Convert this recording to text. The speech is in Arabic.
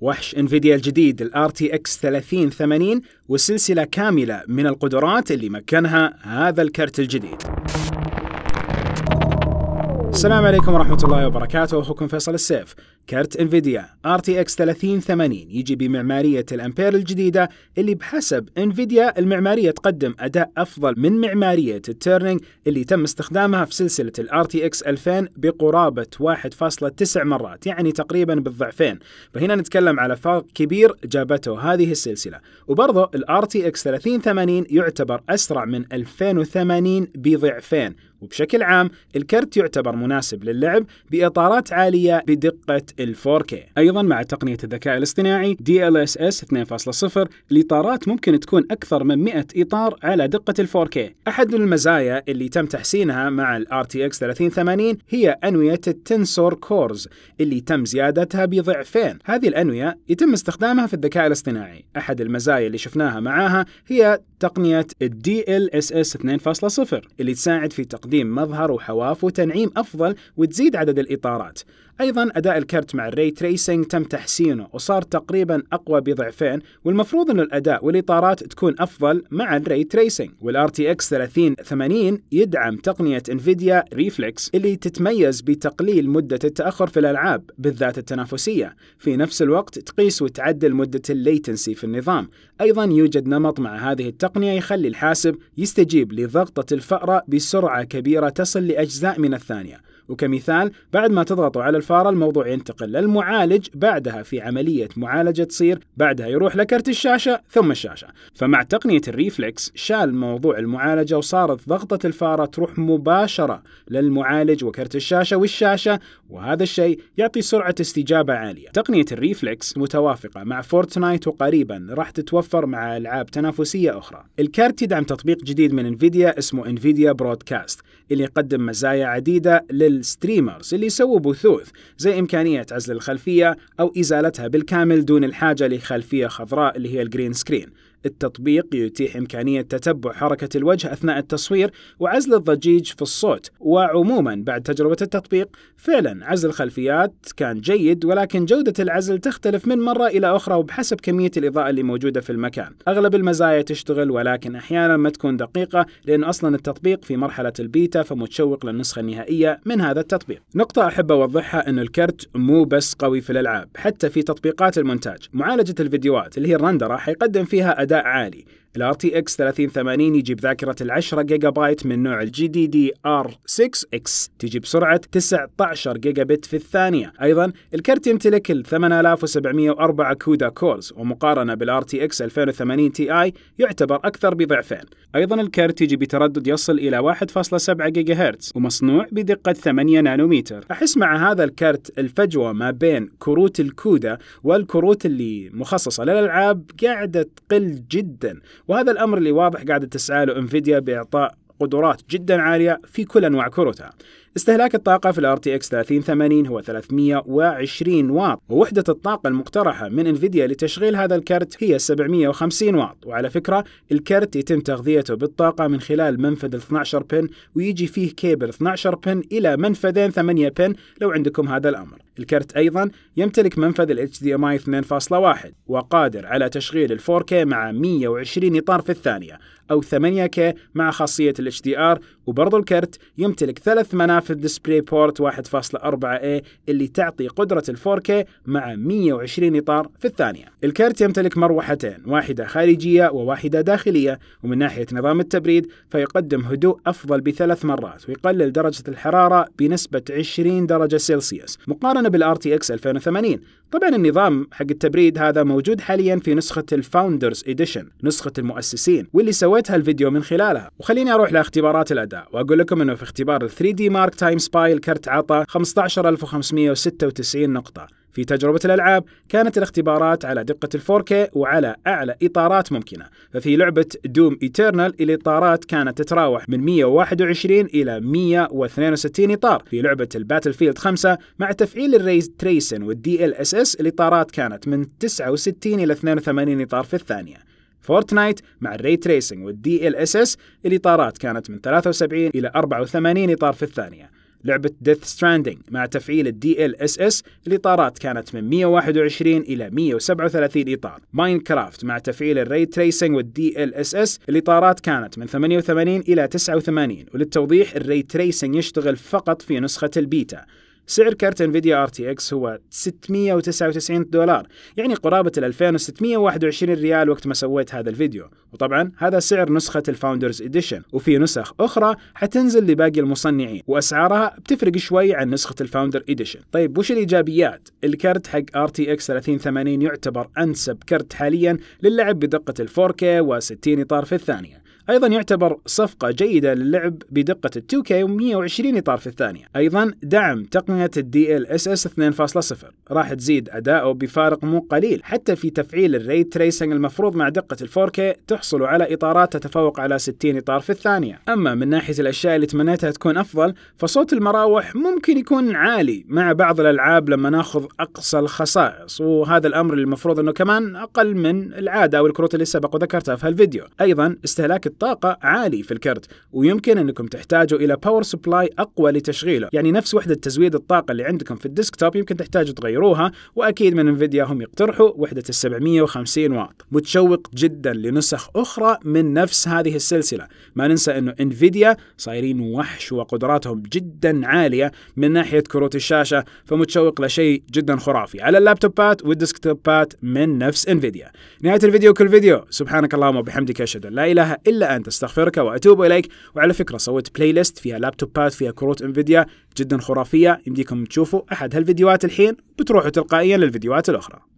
وحش انفيديا الجديد الـ RTX 3080 وسلسلة كاملة من القدرات اللي مكنها هذا الكرت الجديد السلام عليكم ورحمة الله وبركاته أخوكم فيصل السيف كرت انفيديا ار تي اكس 3080 يجي بمعمارية الامبير الجديدة اللي بحسب انفيديا المعمارية تقدم اداء افضل من معمارية التيرنينج اللي تم استخدامها في سلسلة الار تي اكس 2000 بقرابة 1.9 مرات يعني تقريبا بالضعفين فهنا نتكلم على فرق كبير جابته هذه السلسلة وبرضه الار تي اكس 3080 يعتبر اسرع من 2080 بضعفين وبشكل عام الكرت يعتبر مناسب للعب بإطارات عالية بدقة ال 4K أيضا مع تقنية الذكاء الاصطناعي DLSS 2.0 الإطارات ممكن تكون أكثر من 100 إطار على دقة ال 4K أحد المزايا اللي تم تحسينها مع ال RTX 3080 هي أنوية التنسور كورز اللي تم زيادتها بضعفين هذه الأنوية يتم استخدامها في الذكاء الاصطناعي أحد المزايا اللي شفناها معاها هي تقنية ال DLSS 2.0 اللي تساعد في تقنية تقديم مظهر وحواف وتنعيم أفضل وتزيد عدد الإطارات ايضا اداء الكرت مع الري تريسنج تم تحسينه وصار تقريبا اقوى بضعفين والمفروض انه الاداء والاطارات تكون افضل مع الري تريسنج والار تي اكس 3080 يدعم تقنيه انفيديا ريفلكس اللي تتميز بتقليل مده التاخر في الالعاب بالذات التنافسيه في نفس الوقت تقيس وتعدل مده الليتنسي في النظام ايضا يوجد نمط مع هذه التقنيه يخلي الحاسب يستجيب لضغطه الفاره بسرعه كبيره تصل لاجزاء من الثانيه وكمثال بعد ما تضغطوا على الفاره الموضوع ينتقل للمعالج بعدها في عمليه معالجه تصير بعدها يروح لكرت الشاشه ثم الشاشه فمع تقنيه الريفلكس شال موضوع المعالجه وصارت ضغطه الفاره تروح مباشره للمعالج وكرت الشاشه والشاشه وهذا الشيء يعطي سرعه استجابه عاليه تقنيه الريفلكس متوافقه مع فورتنايت وقريبا راح تتوفر مع العاب تنافسيه اخرى الكارت يدعم تطبيق جديد من انفيديا اسمه انفيديا برودكاست اللي يقدم مزايا عديده لل الستريمرز اللي يسووا بثوث زي إمكانية عزل الخلفية أو إزالتها بالكامل دون الحاجة لخلفية خضراء اللي هي الجرين سكرين التطبيق يتيح إمكانية تتبع حركة الوجه أثناء التصوير وعزل الضجيج في الصوت وعموما بعد تجربة التطبيق فعلا عزل الخلفيات كان جيد ولكن جودة العزل تختلف من مرة إلى أخرى وبحسب كمية الإضاءة اللي موجودة في المكان أغلب المزايا تشتغل ولكن أحيانا ما تكون دقيقة لأن أصلا التطبيق في مرحلة البيتا فمتشوق للنسخة النهائية من هذا التطبيق نقطة أحب أوضحها أن الكرت مو بس قوي في الألعاب حتى في تطبيقات المونتاج معالجة الفيديوهات اللي هي الرندرة حيقدم فيها أداء عالي ال RTX 3080 يجيب ذاكرة ال 10 جيجا بايت من نوع الـ GDDR6X تجي بسرعة 19 جيجا بت في الثانية أيضا الكرت يمتلك الـ 8704 كودا كورز ومقارنة بالـ RTX 2080 Ti يعتبر أكثر بضعفين أيضا الكرت يجي بتردد يصل إلى 1.7 جيجا هرتز ومصنوع بدقة 8 نانومتر أحس مع هذا الكرت الفجوة ما بين كروت الكودا والكروت اللي مخصصة للألعاب قاعدة تقل جدا وهذا الأمر اللي واضح قاعدة تسعى له انفيديا بإعطاء قدرات جدا عالية في كل أنواع كروتها استهلاك الطاقة في الـ RTX 3080 هو 320 واط ووحدة الطاقة المقترحة من انفيديا لتشغيل هذا الكرت هي 750 واط وعلى فكرة الكرت يتم تغذيته بالطاقة من خلال منفذ 12 بن ويجي فيه كيبل 12 بن إلى منفذين 8 بن لو عندكم هذا الأمر الكرت أيضا يمتلك منفذ الـ HDMI 2.1 وقادر على تشغيل الـ 4K مع 120 إطار في الثانية أو 8K مع خاصية الـ HDR وبرضو الكرت يمتلك ثلاث منافذ في الديسبلاي بورت 1.4A اللي تعطي قدرة ال 4K مع 120 إطار في الثانية. الكارت يمتلك مروحتين، واحدة خارجية وواحدة داخلية، ومن ناحية نظام التبريد فيقدم هدوء أفضل بثلاث مرات ويقلل درجة الحرارة بنسبة 20 درجة سيلسيوس مقارنة بال RTX 2080. طبعا النظام حق التبريد هذا موجود حاليا في نسخة الفاوندرز اديشن، نسخة المؤسسين واللي سويتها الفيديو من خلالها. وخليني أروح لاختبارات الأداء وأقول لكم أنه في اختبار 3D Mark دارك تايم سباي الكرت عطى 15596 نقطة في تجربة الألعاب كانت الاختبارات على دقة دقة 4K وعلى أعلى إطارات ممكنة ففي لعبة دوم إيترنال الإطارات كانت تتراوح من 121 إلى 162 إطار في لعبة الباتل فيلد 5 مع تفعيل الريز تريسن والدي ال اس اس الإطارات كانت من 69 إلى 82 إطار في الثانية فورتنايت مع الري تريسنج والدي ال اس اس الاطارات كانت من 73 الى 84 اطار في الثانيه لعبة Death Stranding مع تفعيل الـ DLSS الإطارات كانت من 121 إلى 137 إطار ماينكرافت مع تفعيل الـ Ray Tracing والـ DLSS الإطارات كانت من 88 إلى 89 وللتوضيح الـ Ray Tracing يشتغل فقط في نسخة البيتا سعر كارت انفيديا ار تي اكس هو 699 دولار يعني قرابه ال 2621 ريال وقت ما سويت هذا الفيديو وطبعا هذا سعر نسخه الفاوندرز اديشن وفي نسخ اخرى حتنزل لباقي المصنعين واسعارها بتفرق شوي عن نسخه الفاوندر اديشن طيب وش الايجابيات الكارت حق ار تي اكس 3080 يعتبر انسب كارت حاليا للعب بدقه ال 4K و 60 اطار في الثانيه أيضا يعتبر صفقة جيدة للعب بدقة ال 2K و120 إطار في الثانية أيضا دعم تقنية الدي DLSS 2.0 راح تزيد أداؤه بفارق مو قليل حتى في تفعيل الري تريسنج المفروض مع دقة ال 4K تحصل على إطارات تتفوق على 60 إطار في الثانية أما من ناحية الأشياء اللي تمنيتها تكون أفضل فصوت المراوح ممكن يكون عالي مع بعض الألعاب لما ناخذ أقصى الخصائص وهذا الأمر اللي المفروض أنه كمان أقل من العادة أو الكروت اللي سبق وذكرتها في هالفيديو أيضا استهلاك الطاقة عالي في الكرت ويمكن أنكم تحتاجوا إلى باور سبلاي أقوى لتشغيله يعني نفس وحدة تزويد الطاقة اللي عندكم في الديسكتوب يمكن تحتاجوا تغيروها وأكيد من انفيديا هم يقترحوا وحدة ال 750 واط متشوق جدا لنسخ أخرى من نفس هذه السلسلة ما ننسى أنه انفيديا صايرين وحش وقدراتهم جدا عالية من ناحية كروت الشاشة فمتشوق لشيء جدا خرافي على اللابتوبات والديسكتوبات من نفس انفيديا نهاية الفيديو كل فيديو سبحانك اللهم وبحمدك أشهد أن لا إله إلا أن تستغفرك أستغفرك وأتوب إليك وعلى فكرة سويت بلاي ليست فيها لابتوبات فيها كروت انفيديا جدا خرافية يمديكم تشوفوا أحد هالفيديوهات الحين بتروحوا تلقائيا للفيديوهات الأخرى